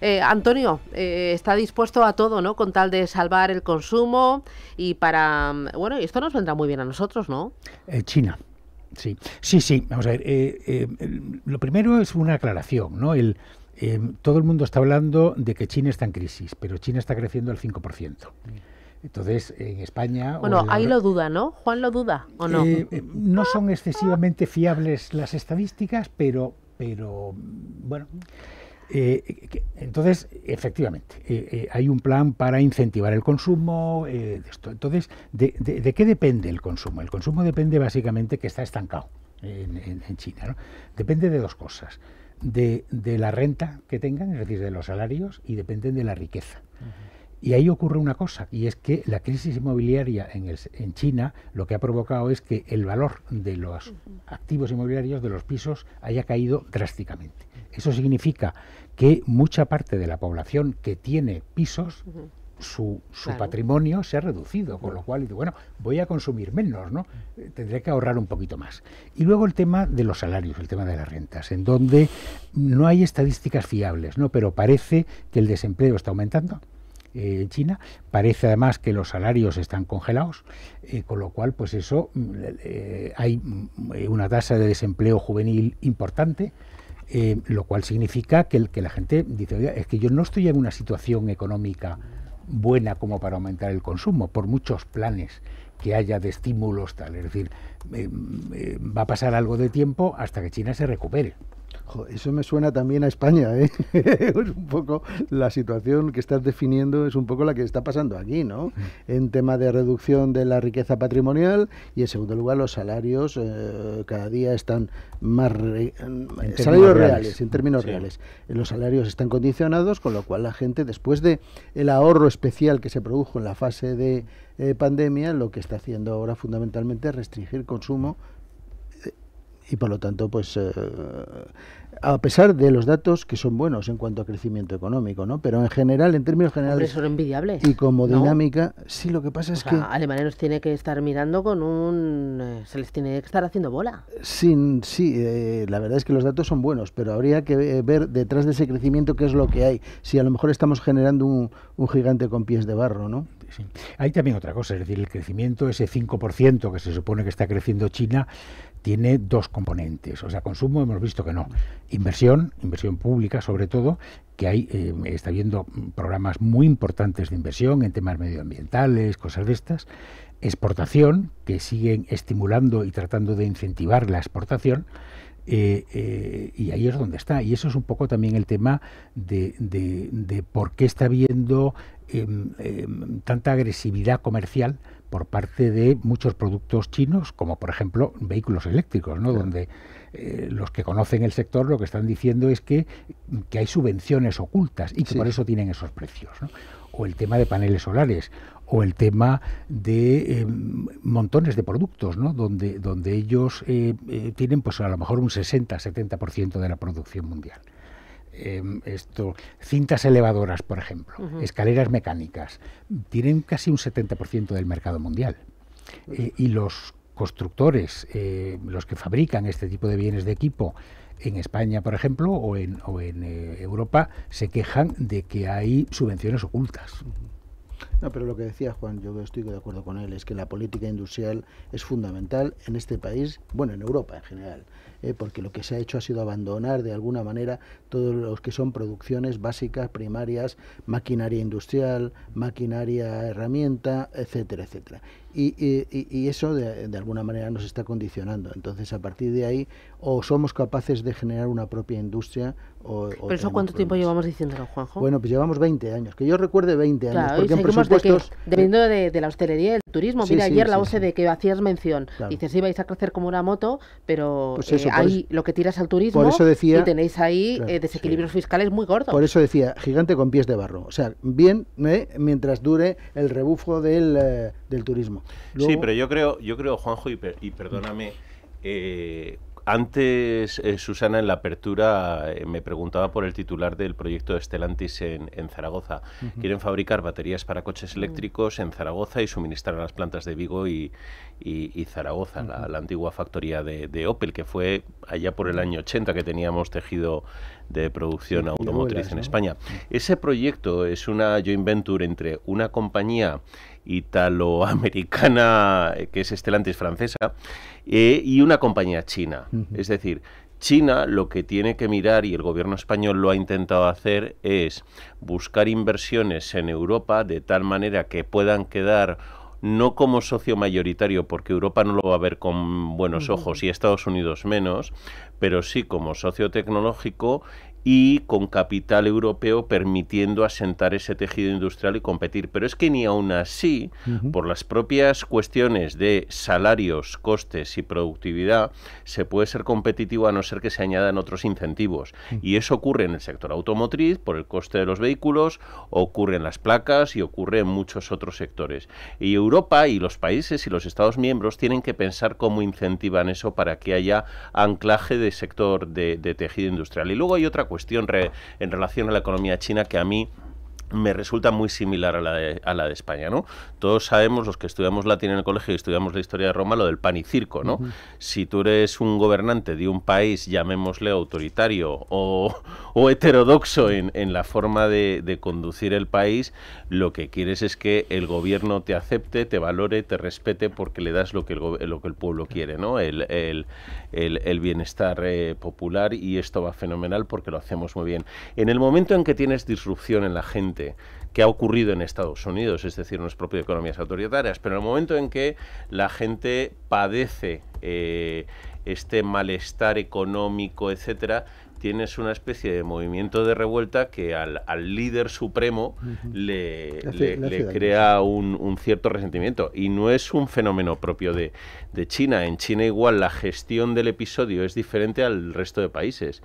Eh, Antonio, eh, está dispuesto a todo, ¿no? Con tal de salvar el consumo y para... Mm, bueno, esto nos vendrá muy bien a nosotros, ¿no? Eh, China. Sí, sí, sí. Vamos a ver, lo primero es una aclaración, ¿no? El, todo el mundo está hablando de que China está en crisis, pero China está creciendo al 5%. Entonces, en España... Bueno, ahí lo duda, ¿no? Juan lo duda, ¿o no? no son excesivamente fiables las estadísticas, pero, pero bueno... Eh, eh, entonces, efectivamente, eh, hay un plan para incentivar el consumo. Entonces, de, qué depende el consumo? El consumo depende básicamente que está estancado en, China. Depende de dos cosas. De, la renta que tengan, es decir, de los salarios, y dependen de la riqueza. Y ahí ocurre una cosa, y es que la crisis inmobiliaria en, China lo que ha provocado es que el valor de los activos inmobiliarios, de los pisos, haya caído drásticamente. Eso significa que mucha parte de la población que tiene pisos, su, patrimonio se ha reducido, con lo cual, bueno, voy a consumir menos, ¿no? Eh, tendré que ahorrar un poquito más. Y luego el tema de los salarios, el tema de las rentas, en donde no hay estadísticas fiables, ¿no? Pero parece que el desempleo está aumentando. Eh, en China, parece además que los salarios están congelados, eh, con lo cual, pues eso, mm, hay mm, una tasa de desempleo juvenil importante, eh, lo cual significa que, que la gente dice, es que yo no estoy en una situación económica buena como para aumentar el consumo, por muchos planes que haya de estímulos tal. Es decir, eh, eh, va a pasar algo de tiempo hasta que China se recupere. Eso me suena también a España, ¿eh? un poco la situación que estás definiendo, es un poco la que está pasando aquí, ¿no? En tema de reducción de la riqueza patrimonial y en segundo lugar los salarios eh, cada día están más salarios reales, en términos reales. Los salarios están condicionados, con lo cual la gente después de el ahorro especial que se produjo en la fase de eh, pandemia, lo que está haciendo ahora fundamentalmente es restringir consumo y por lo tanto, pues eh, a pesar de los datos que son buenos en cuanto a crecimiento económico, ¿no? Pero en general, en términos generales son envidiables. y como dinámica, sí, lo que pasa es que Alemania nos tiene que estar mirando con un eh, se les tiene que estar haciendo bola. Sí, sí, eh, la verdad es que los datos son buenos, pero habría que ver detrás de ese crecimiento qué es lo que hay. Si a lo mejor estamos generando un, un gigante con pies de barro, ¿no? Hay también otra cosa, es decir, el crecimiento, ese 5% que se supone que está creciendo China, tiene dos componentes. O sea, consumo hemos visto que no. Inversión, inversión pública sobre todo, que hay, eh, está habiendo programas muy importantes de inversión en temas medioambientales, cosas de estas. Exportación, que siguen estimulando y tratando de incentivar la exportación. Eh, eh, y ahí es donde está. Y eso es un poco también el tema de, de por qué está habiendo Em, em, tanta agresividad comercial por parte de muchos productos chinos, como por ejemplo vehículos eléctricos, ¿no? donde eh, los que conocen el sector lo que están diciendo es que, que hay subvenciones ocultas y que por eso tienen esos precios. O el tema de paneles solares, o el tema de em, montones de productos, ¿no? donde, donde ellos eh, eh, tienen pues a lo mejor un 60-70% de la producción mundial. Em, esto, cintas elevadoras, por ejemplo, escaleras mecánicas, tienen casi un 70% del mercado mundial. Eh, y los constructores, eh, los que fabrican este tipo de bienes de equipo, en España, por ejemplo, o en, o en eh, Europa, se quejan de que hay subvenciones ocultas. No, pero lo que decía Juan, yo estoy de acuerdo con él, es que la política industrial es fundamental en este país, bueno, en Europa en general, eh, porque lo que se ha hecho ha sido abandonar de alguna manera todos los que son producciones básicas, primarias, maquinaria industrial, maquinaria herramienta, etcétera, etcétera y, eso de, alguna manera nos está condicionando. Entonces, a partir de ahí, o somos capaces de generar una propia industria o... ¿Pero eso cuánto tiempo llevamos diciéndolo, Juanjo? Bueno, pues llevamos 20 años, que yo recuerde 20 años. Porque en presupuestos... dependiendo de, la hostelería y el turismo, mira, ayer la la de que hacías mención, dices, sí, vais a crecer como una moto, pero pues eh, ahí lo que tiras al turismo por eso decía, y tenéis ahí eh, desequilibrios fiscales muy gordos. Por eso decía, gigante con pies de barro. O sea, bien eh, mientras dure el rebufo del turismo. Sí, pero yo creo, yo creo Juanjo, y, y perdóname, eh, antes, eh, Susana, en la apertura eh, me preguntaba por el titular del proyecto de en, Zaragoza. Quieren fabricar baterías para coches mm. eléctricos en Zaragoza y suministrar a las plantas de Vigo y, y, Zaragoza, la, antigua factoría de, Opel, que fue allá por el año 80 que teníamos tejido de producción automotriz en España. Ese proyecto es una joint venture entre una compañía italoamericana, eh, que es Estelantis francesa, eh, y una compañía china. Es decir, China lo que tiene que mirar, y el gobierno español lo ha intentado hacer, es buscar inversiones en Europa de tal manera que puedan quedar no como socio mayoritario, porque Europa no lo va a ver con buenos ojos y Estados Unidos menos, pero sí como socio tecnológico y con capital europeo permitiendo asentar ese tejido industrial y competir. Pero es que ni aún así, por las propias cuestiones de salarios, costes y productividad, se puede ser competitivo a no ser que se añadan otros incentivos. Mm. Y eso ocurre en el sector automotriz, por el coste de los vehículos, ocurre en las placas y ocurre en muchos otros sectores. Y Europa y los países y los Estados miembros tienen que pensar cómo incentivan eso para que haya anclaje de sector de, tejido industrial. Y luego hay otra cuestión en relación a la economía china que a mí me resulta muy similar a la, de, España, ¿no? Todos sabemos, los que estudiamos latín en el colegio y estudiamos la historia de Roma, lo del pan y circo, ¿no? Si tú eres un gobernante de un país, llamémosle autoritario o, heterodoxo en, la forma de, conducir el país, lo que quieres es que el gobierno te acepte, te valore, te respete porque le das lo que el, lo que el pueblo quiere, ¿no? El, bienestar eh, popular y esto va fenomenal porque lo hacemos muy bien. En el momento en que tienes disrupción en la gente, que ha ocurrido en Estados Unidos, es decir, en es propias economías autoritarias, pero en el momento en que la gente padece eh, este malestar económico, etcétera, tienes una especie de movimiento de revuelta que al, líder supremo le, crea un, cierto resentimiento. Y no es un fenómeno propio de, China. En China igual la gestión del episodio es diferente al resto de países.